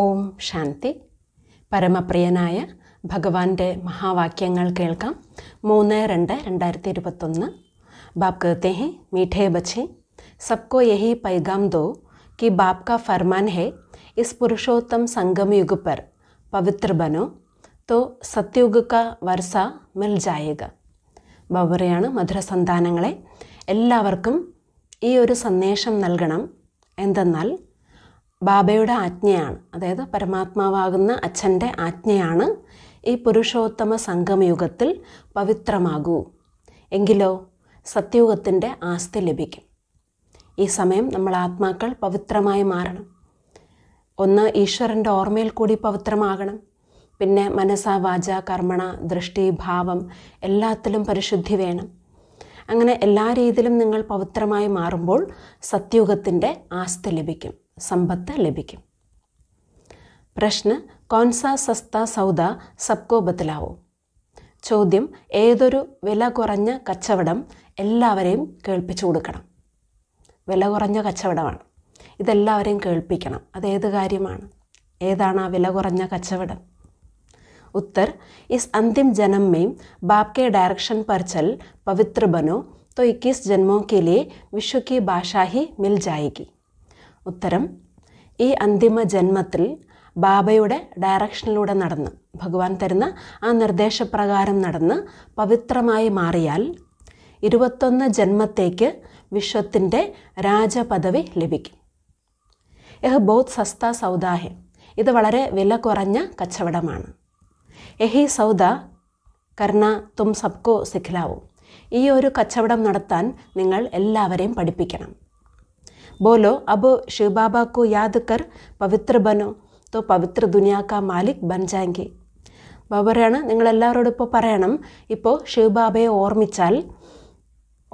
ഓം ശാന്തി പരമപ്രിയനായ ഭഗവാന്റെ മഹാവാക്യങ്ങൾ കേൾക്കാം മൂന്ന് രണ്ട് രണ്ടായിരത്തി ഇരുപത്തൊന്ന് ബാപ് कहते हैं मीठे बच्चे सबको यही पैगाम दो कि बाप का फरमान है इस पुरुषोत्तम संगम युग पर पवित्र बनो तो സത്യുഗ് ക വർഷ മിൽ ജായക ബബറയാണ് മധുരസന്താനങ്ങളെ എല്ലാവർക്കും ഈ ഒരു സന്ദേശം നൽകണം എന്തെന്നാൽ ബാബയുടെ ആജ്ഞയാണ് അതായത് പരമാത്മാവാകുന്ന അച്ഛൻ്റെ ആജ്ഞയാണ് ഈ പുരുഷോത്തമ സംഗമയുഗത്തിൽ പവിത്രമാകൂ എങ്കിലോ സത്യുഗത്തിൻ്റെ ആസ്തി ലഭിക്കും ഈ സമയം നമ്മൾ ആത്മാക്കൾ പവിത്രമായി മാറണം ഒന്ന് ഈശ്വരൻ്റെ ഓർമ്മയിൽ കൂടി പവിത്രമാകണം പിന്നെ മനസ വാച കർമ്മണ ദൃഷ്ടി ഭാവം എല്ലാത്തിലും പരിശുദ്ധി വേണം അങ്ങനെ എല്ലാ രീതിയിലും നിങ്ങൾ പവിത്രമായി മാറുമ്പോൾ സത്യുഗത്തിൻ്റെ ആസ്തി ലഭിക്കും സമ്പത്ത് ലഭിക്കും പ്രശ്ന കോൺസ സസ്ത സൗദ സബ്കോ ബത്തലാവോ ചോദ്യം ഏതൊരു വില കുറഞ്ഞ കച്ചവടം എല്ലാവരെയും കേൾപ്പിച്ചു കൊടുക്കണം വില കുറഞ്ഞ കച്ചവടമാണ് ഇതെല്ലാവരെയും കേൾപ്പിക്കണം അതേത് കാര്യമാണ് ഏതാണ് ആ വില കുറഞ്ഞ കച്ചവടം ഉത്തർ ഇസ് അന്തിം ജനം മെയും ബാപ്കെ ഡയറക്ഷൻ പർ പവിത്ര ബനോ तो 21 जन्मों के लिए विश्व की ഉത്തരം ഈ അന്തിമ ജന്മത്തിൽ ബാബയുടെ ഡയറക്ഷനിലൂടെ നടന്ന് ഭഗവാൻ തരുന്ന ആ നിർദ്ദേശപ്രകാരം നടന്ന് പവിത്രമായി മാറിയാൽ ഇരുപത്തൊന്ന് ജന്മത്തേക്ക് വിശ്വത്തിൻ്റെ രാജപദവി ലഭിക്കും എഹ് ബോത് സസ്ത സൗദാഹെ ഇത് വളരെ വില കുറഞ്ഞ കച്ചവടമാണ് എഹി സൗദ കർണ തും സബ്കോ സിഖ്ലാവും ഈ ഒരു കച്ചവടം നടത്താൻ നിങ്ങൾ എല്ലാവരെയും പഠിപ്പിക്കണം बोलो अब शिव बाबा को याद कर पवित्र बनो പവിത്ര ബനോ തോ പവിത്ര ദുനിയാക്ക മാലിക് ബൻജാങ്കി ബാബ പറയാണ് നിങ്ങളെല്ലാവരോടും ഇപ്പോൾ പറയണം ഇപ്പോൾ ശിവബാബയെ ഓർമ്മിച്ചാൽ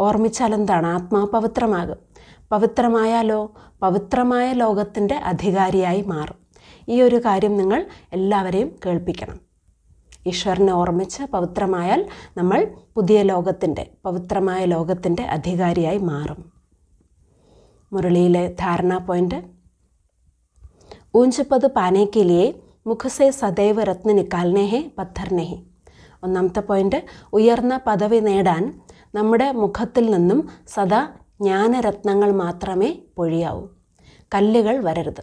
ഓർമ്മിച്ചാൽ എന്താണ് ആത്മാവ് പവിത്രമാകും പവിത്രമായാലോ പവിത്രമായ ലോകത്തിൻ്റെ അധികാരിയായി മാറും ഈ ഒരു കാര്യം നിങ്ങൾ എല്ലാവരെയും കേൾപ്പിക്കണം ഈശ്വരനെ ഓർമ്മിച്ച് പവിത്രമായാൽ നമ്മൾ പുതിയ ലോകത്തിൻ്റെ പവിത്രമായ ലോകത്തിൻ്റെ അധികാരിയായി മാറും മുരളിയിലെ ധാരണ പോയിന്റ് ഊഞ്ചപ്പത് പാനേക്കിലിയെ മുഖസെ സദൈവ രത്ന നിക്കാലിനെഹെ പദ്ധർനെഹെ ഒന്നാമത്തെ പോയിന്റ് ഉയർന്ന പദവി നേടാൻ നമ്മുടെ മുഖത്തിൽ നിന്നും സദാ ജ്ഞാനരത്നങ്ങൾ മാത്രമേ പൊഴിയാവൂ കല്ലുകൾ വരരുത്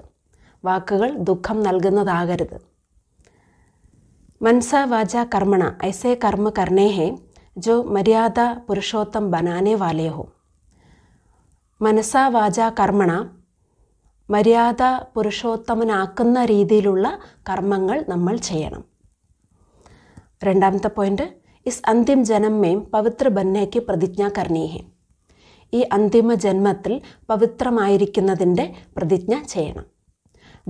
വാക്കുകൾ ദുഃഖം നൽകുന്നതാകരുത് മൻസ വാച കർമ്മണ ഐസേ കർമ്മ കർണേഹേ ജോ മര്യാദ പുരുഷോത്തം ബനാനേ വാലേഹോ മനസാ വാച കർമ്മണ മര്യാദ പുരുഷോത്തമനാക്കുന്ന രീതിയിലുള്ള കർമ്മങ്ങൾ നമ്മൾ ചെയ്യണം രണ്ടാമത്തെ പോയിന്റ് ഇസ് അന്തിം ജനമേം പവിത്ര ബന്നയ്ക്ക് പ്രതിജ്ഞ കർണീഹേം ഈ അന്തിമ ജന്മത്തിൽ പവിത്രമായിരിക്കുന്നതിൻ്റെ പ്രതിജ്ഞ ചെയ്യണം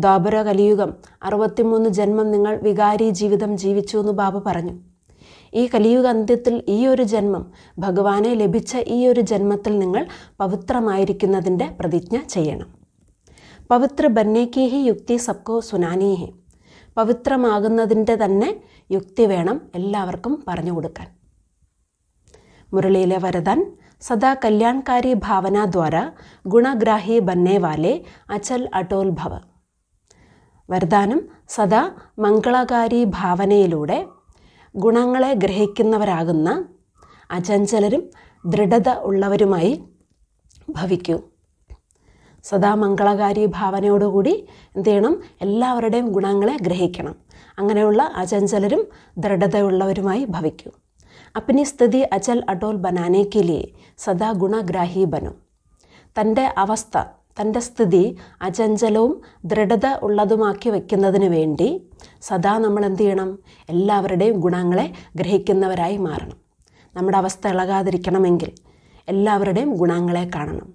ദ്വാപര കലിയുഗം അറുപത്തിമൂന്ന് ജന്മം നിങ്ങൾ വികാരി ജീവിതം ജീവിച്ചു എന്ന് ബാബു പറഞ്ഞു ഈ കലിയുഗ അന്ത്യത്തിൽ ഈ ഒരു ജന്മം ഭഗവാനെ ലഭിച്ച ഈ ഒരു ജന്മത്തിൽ നിങ്ങൾ പവിത്രമായിരിക്കുന്നതിൻ്റെ പ്രതിജ്ഞ ചെയ്യണം പവിത്ര ബന്നേക്കി ഹി യുക്തി സബ്കോ സുനാനി പവിത്രമാകുന്നതിൻ്റെ തന്നെ യുക്തി വേണം എല്ലാവർക്കും പറഞ്ഞു കൊടുക്കാൻ മുരളിയിലെ വരദാൻ സദാ കല്യാൺകാരി ഭാവന ദ്വാര ഗുണഗ്രാഹി ബന്നേവാലെ അചൽ അടോൽഭവ വരദാനം സദാ മംഗളകാരി ഭാവനയിലൂടെ ഗുണങ്ങളെ ഗ്രഹിക്കുന്നവരാകുന്ന അചഞ്ചലരും ദൃഢത ഉള്ളവരുമായി ഭവിക്കൂ സദാ മംഗളകാരി ഭാവനയോടുകൂടി എന്ത് ചെയ്യണം എല്ലാവരുടെയും ഗുണങ്ങളെ ഗ്രഹിക്കണം അങ്ങനെയുള്ള അചഞ്ചലരും ദൃഢതയുള്ളവരുമായി ഭവിക്കൂ അപ്പനി സ്ഥിതി അചൽ അടോൽ ബനാനേക്കിലേ സദാ ഗുണഗ്രാഹി ബനു തൻ്റെ അവസ്ഥ തൻ്റെ സ്ഥിതി അചഞ്ചലവും ദൃഢത ഉള്ളതുമാക്കി വയ്ക്കുന്നതിന് വേണ്ടി സദാ നമ്മൾ എന്ത് ചെയ്യണം എല്ലാവരുടെയും ഗുണങ്ങളെ ഗ്രഹിക്കുന്നവരായി മാറണം നമ്മുടെ അവസ്ഥ ഇളകാതിരിക്കണമെങ്കിൽ എല്ലാവരുടെയും ഗുണങ്ങളെ കാണണം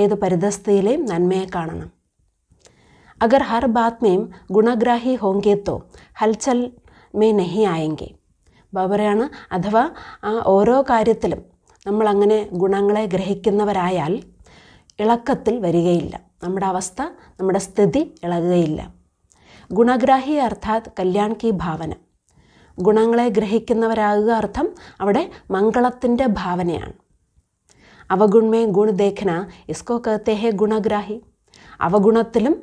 ഏത് പരിതസ്ഥിതിയിലെയും നന്മയെ കാണണം അഗർ ഹർ ബാത്മയും ഗുണഗ്രാഹി ഹോങ്കേത്തോ ഹൽച്ചൽ മേ നെഹി ആയെങ്കിൽ ബാബറയാണ് അഥവാ ആ ഓരോ കാര്യത്തിലും നമ്മളങ്ങനെ ഗുണങ്ങളെ ഗ്രഹിക്കുന്നവരായാൽ ഇളക്കത്തിൽ വരികയില്ല നമ്മുടെ അവസ്ഥ നമ്മുടെ സ്ഥിതി ഇളകുകയില്ല ഗുണഗ്രാഹി അർത്ഥാത് കല്യാൺ കി ഭാവന ഗുണങ്ങളെ ഗ്രഹിക്കുന്നവരാകുക അർത്ഥം അവിടെ മംഗളത്തിൻ്റെ ഭാവനയാണ് അവഗുണമേ ഗുണദേഖന ഇസ്കോ കത്തേഹെ ഗുണഗ്രാഹി അവഗുണത്തിലും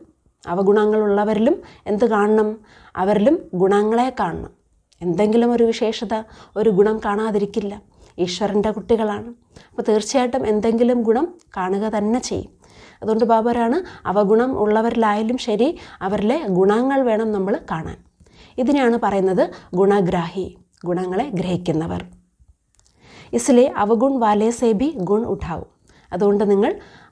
അവഗുണങ്ങളുള്ളവരിലും എന്ത് കാണണം അവരിലും ഗുണങ്ങളെ കാണണം എന്തെങ്കിലും ഒരു വിശേഷത ഒരു ഗുണം കാണാതിരിക്കില്ല ഈശ്വരൻ്റെ കുട്ടികളാണ് അപ്പോൾ തീർച്ചയായിട്ടും എന്തെങ്കിലും ഗുണം കാണുക തന്നെ ചെയ്യും അതുകൊണ്ട് ബാബരാണ് അവഗുണം ഉള്ളവരിലായാലും ശരി അവരിലെ ഗുണങ്ങൾ വേണം നമ്മൾ കാണാൻ ഇതിനെയാണ് പറയുന്നത് ഗുണഗ്രാഹി ഗുണങ്ങളെ ഗ്രഹിക്കുന്നവർ ഇസിലെ അവഗുൺ വാലേ ഗുൺ ഉഠാവും അതുകൊണ്ട് നിങ്ങൾ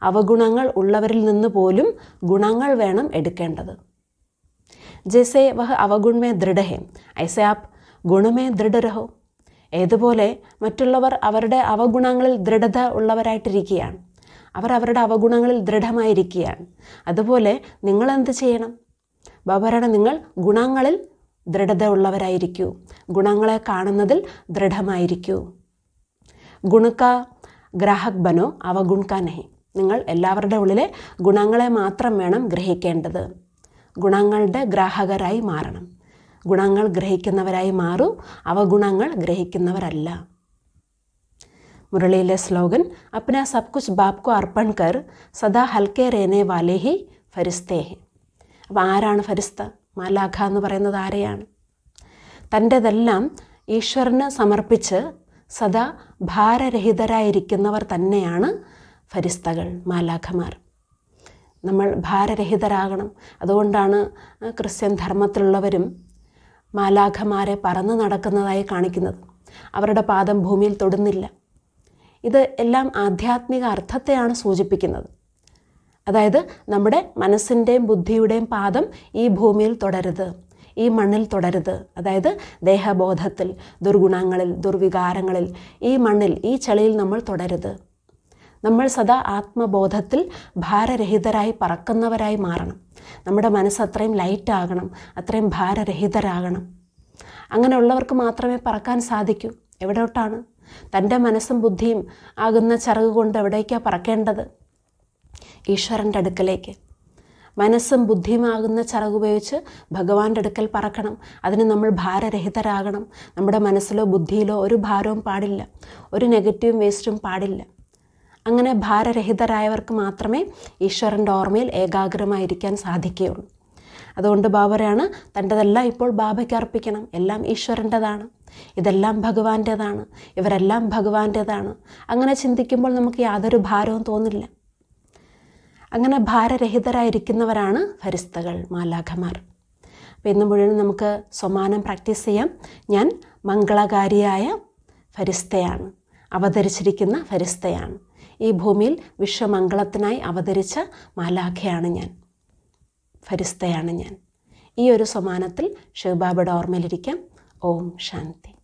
അവഗുണങ്ങൾ ഉള്ളവരിൽ നിന്ന് പോലും ഗുണങ്ങൾ വേണം എടുക്കേണ്ടത് ജെസേ വഹ അവഗുൺ മേ ഐസേ ഐസെ ആപ്പ് ഗുണമേ ദൃഢ രഹോ ഏതുപോലെ മറ്റുള്ളവർ അവരുടെ അവഗുണങ്ങളിൽ ദൃഢത ഉള്ളവരായിട്ടിരിക്കുകയാണ് അവർ അവരുടെ അവഗുണങ്ങളിൽ ദൃഢമായിരിക്കുകയാണ് അതുപോലെ നിങ്ങൾ എന്ത് ചെയ്യണം ബാബാരാണ് നിങ്ങൾ ഗുണങ്ങളിൽ ദൃഢത ഉള്ളവരായിരിക്കൂ ഗുണങ്ങളെ കാണുന്നതിൽ ദൃഢമായിരിക്കൂ ഗുണക്ക ഗ്രാഹക് ബനോ അവഗുൺക നഹി നിങ്ങൾ എല്ലാവരുടെ ഉള്ളിലെ ഗുണങ്ങളെ മാത്രം വേണം ഗ്രഹിക്കേണ്ടത് ഗുണങ്ങളുടെ ഗ്രാഹകരായി മാറണം ഗുണങ്ങൾ ഗ്രഹിക്കുന്നവരായി മാറൂ അവഗുണങ്ങൾ ഗ്രഹിക്കുന്നവരല്ല മുരളിയിലെ സ്ലോഗൻ അപ്ന സബ് കുച്ച് ബാപ്കോ അർപ്പൺ സദാ ഹൽക്കെ റേനെ വാലേഹി ഹി ഫരിസ്തേ അപ്പോൾ ആരാണ് ഫരിസ്ത മാലാഖ എന്ന് പറയുന്നത് ആരെയാണ് തൻ്റെതെല്ലാം ഈശ്വരന് സമർപ്പിച്ച് സദാ ഭാരരഹിതരായിരിക്കുന്നവർ തന്നെയാണ് ഫരിസ്തകൾ മാലാഖമാർ നമ്മൾ ഭാരരഹിതരാകണം അതുകൊണ്ടാണ് ക്രിസ്ത്യൻ ധർമ്മത്തിലുള്ളവരും മാലാഖമാരെ പറന്നു നടക്കുന്നതായി കാണിക്കുന്നത് അവരുടെ പാദം ഭൂമിയിൽ തൊടുന്നില്ല ഇത് എല്ലാം ആധ്യാത്മിക അർത്ഥത്തെയാണ് സൂചിപ്പിക്കുന്നത് അതായത് നമ്മുടെ മനസ്സിൻ്റെയും ബുദ്ധിയുടെയും പാദം ഈ ഭൂമിയിൽ തുടരുത് ഈ മണ്ണിൽ തുടരുത് അതായത് ദേഹബോധത്തിൽ ദുർഗുണങ്ങളിൽ ദുർവികാരങ്ങളിൽ ഈ മണ്ണിൽ ഈ ചെളിയിൽ നമ്മൾ തുടരുത് നമ്മൾ സദാ ആത്മബോധത്തിൽ ഭാരരഹിതരായി പറക്കുന്നവരായി മാറണം നമ്മുടെ മനസ്സ് അത്രയും ലൈറ്റ് അത്രയും ഭാരരഹിതരാകണം അങ്ങനെയുള്ളവർക്ക് മാത്രമേ പറക്കാൻ സാധിക്കൂ എവിടോട്ടാണ് തൻ്റെ മനസ്സും ബുദ്ധിയും ആകുന്ന ചിറക് കൊണ്ട് എവിടേക്കാണ് പറക്കേണ്ടത് ഈശ്വരൻ്റെ അടുക്കലേക്ക് മനസ്സും ബുദ്ധിയുമാകുന്ന ഉപയോഗിച്ച് ഭഗവാന്റെ അടുക്കൽ പറക്കണം അതിന് നമ്മൾ ഭാരരഹിതരാകണം നമ്മുടെ മനസ്സിലോ ബുദ്ധിയിലോ ഒരു ഭാരവും പാടില്ല ഒരു നെഗറ്റീവും വേസ്റ്റും പാടില്ല അങ്ങനെ ഭാരരഹിതരായവർക്ക് മാത്രമേ ഈശ്വരൻ്റെ ഓർമ്മയിൽ ഏകാഗ്രമായിരിക്കാൻ സാധിക്കുകയുള്ളൂ അതുകൊണ്ട് ബാബരയാണ് തൻ്റെതെല്ലാം ഇപ്പോൾ ബാബയ്ക്ക് അർപ്പിക്കണം എല്ലാം ഈശ്വരൻ്റെതാണ് ഇതെല്ലാം ഭഗവാൻ്റെതാണ് ഇവരെല്ലാം ഭഗവാൻ്റെതാണ് അങ്ങനെ ചിന്തിക്കുമ്പോൾ നമുക്ക് യാതൊരു ഭാരവും തോന്നില്ല അങ്ങനെ ഭാരരഹിതരായിരിക്കുന്നവരാണ് ഫരിസ്തകൾ മാലാഖമാർ അപ്പോൾ ഇന്ന് മുഴുവൻ നമുക്ക് സമാനം പ്രാക്ടീസ് ചെയ്യാം ഞാൻ മംഗളകാരിയായ ഫരിസ്തയാണ് അവതരിച്ചിരിക്കുന്ന ഫരിസ്തയാണ് ഈ ഭൂമിയിൽ വിശ്വമംഗളത്തിനായി അവതരിച്ച മാലാഖയാണ് ഞാൻ ഫരിസ്തയാണ് ഞാൻ ഈ ഒരു സമാനത്തിൽ ശിവബാബയുടെ ഓർമ്മയിലിരിക്കാം ഓം ശാന്തി